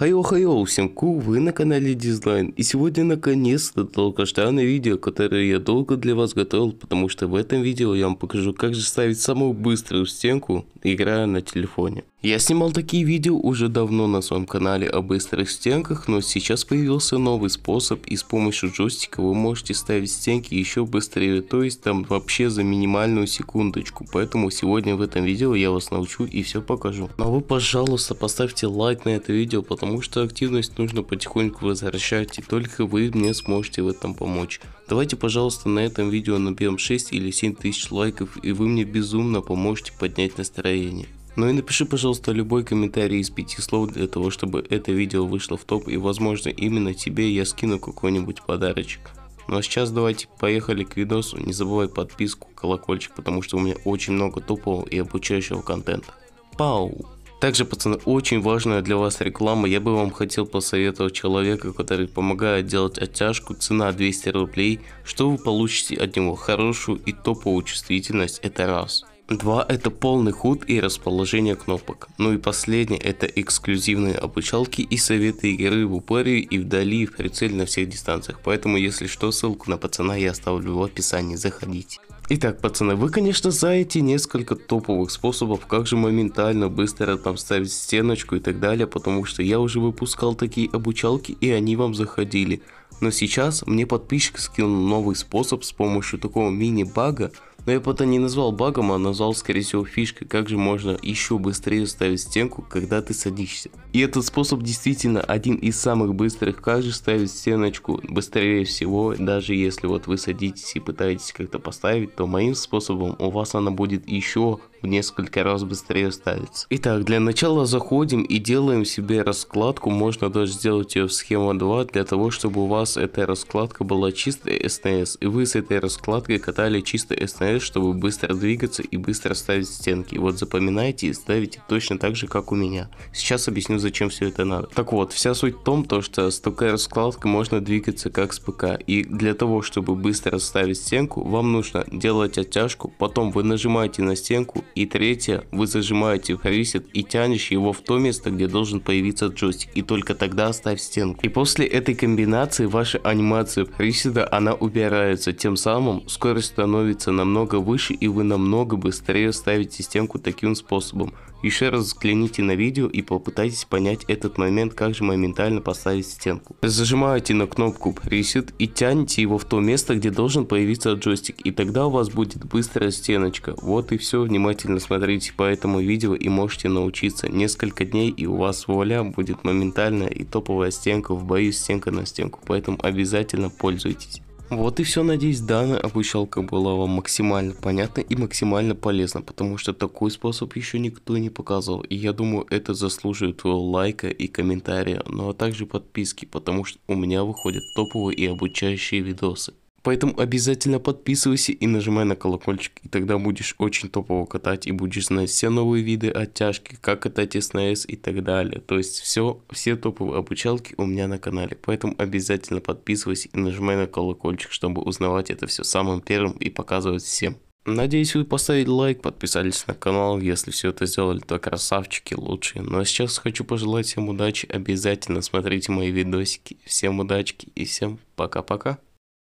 Хайо-хайо, всем ку, вы на канале Дизлайн, и сегодня наконец-то долгожданное видео, которое я долго для вас готовил, потому что в этом видео я вам покажу, как же ставить самую быструю стенку, играя на телефоне. Я снимал такие видео уже давно на своем канале о быстрых стенках, но сейчас появился новый способ и с помощью джойстика вы можете ставить стенки еще быстрее, то есть там вообще за минимальную секундочку. Поэтому сегодня в этом видео я вас научу и все покажу. Но ну а вы пожалуйста поставьте лайк на это видео, потому что активность нужно потихоньку возвращать и только вы мне сможете в этом помочь. Давайте пожалуйста на этом видео наберем 6 или 7 тысяч лайков и вы мне безумно поможете поднять настроение. Ну и напиши, пожалуйста, любой комментарий из пяти слов для того, чтобы это видео вышло в топ и возможно именно тебе я скину какой-нибудь подарочек. Ну а сейчас давайте поехали к видосу, не забывай подписку, колокольчик, потому что у меня очень много тупого и обучающего контента. Пау! Также, пацаны, очень важная для вас реклама. Я бы вам хотел посоветовать человека, который помогает делать оттяжку. Цена 200 рублей. Что вы получите от него? Хорошую и топовую чувствительность. Это раз. Два – это полный худ и расположение кнопок. Ну и последнее – это эксклюзивные обучалки и советы игры в упоре и вдали и в прицеле на всех дистанциях. Поэтому, если что, ссылку на пацана я оставлю в описании, заходите. Итак, пацаны, вы, конечно, знаете несколько топовых способов, как же моментально, быстро там ставить стеночку и так далее, потому что я уже выпускал такие обучалки и они вам заходили. Но сейчас мне подписчик скинул новый способ с помощью такого мини-бага, но я бы это не назвал багом, а назвал, скорее всего, фишкой, как же можно еще быстрее ставить стенку, когда ты садишься. И этот способ действительно один из самых быстрых, как же ставить стеночку быстрее всего, даже если вот вы садитесь и пытаетесь как-то поставить, то моим способом у вас она будет еще в несколько раз быстрее ставится. Итак, для начала заходим и делаем себе раскладку. Можно даже сделать ее в схема 2, для того, чтобы у вас эта раскладка была чистая СНС. И вы с этой раскладкой катали чисто СНС, чтобы быстро двигаться и быстро ставить стенки. Вот запоминайте и ставите точно так же, как у меня. Сейчас объясню, зачем все это надо. Так вот, вся суть в том, то, что с такой раскладкой можно двигаться как с ПК. И для того, чтобы быстро ставить стенку, вам нужно делать оттяжку, потом вы нажимаете на стенку и третье, вы зажимаете пресет и тянешь его в то место, где должен появиться джойстик, и только тогда оставь стенку. И после этой комбинации ваша анимация приседа она убирается, тем самым скорость становится намного выше и вы намного быстрее ставите стенку таким способом. Еще раз взгляните на видео и попытайтесь понять этот момент, как же моментально поставить стенку. Зажимаете на кнопку Preset и тянете его в то место, где должен появиться джойстик, и тогда у вас будет быстрая стеночка. Вот и все, внимательно смотрите по этому видео и можете научиться. Несколько дней и у вас вуаля будет моментальная и топовая стенка в бою стенка на стенку, поэтому обязательно пользуйтесь. Вот и все, надеюсь, данная обучалка была вам максимально понятна и максимально полезна, потому что такой способ еще никто не показывал, и я думаю, это заслуживает твоего лайка и комментария, ну а также подписки, потому что у меня выходят топовые и обучающие видосы. Поэтому обязательно подписывайся и нажимай на колокольчик, и тогда будешь очень топово катать и будешь знать все новые виды оттяжки, как катать СНС и так далее. То есть все, все топовые обучалки у меня на канале. Поэтому обязательно подписывайся и нажимай на колокольчик, чтобы узнавать это все самым первым и показывать всем. Надеюсь, вы поставили лайк, подписались на канал. Если все это сделали, то красавчики лучшие. Ну а сейчас хочу пожелать всем удачи. Обязательно смотрите мои видосики. Всем удачки и всем пока-пока.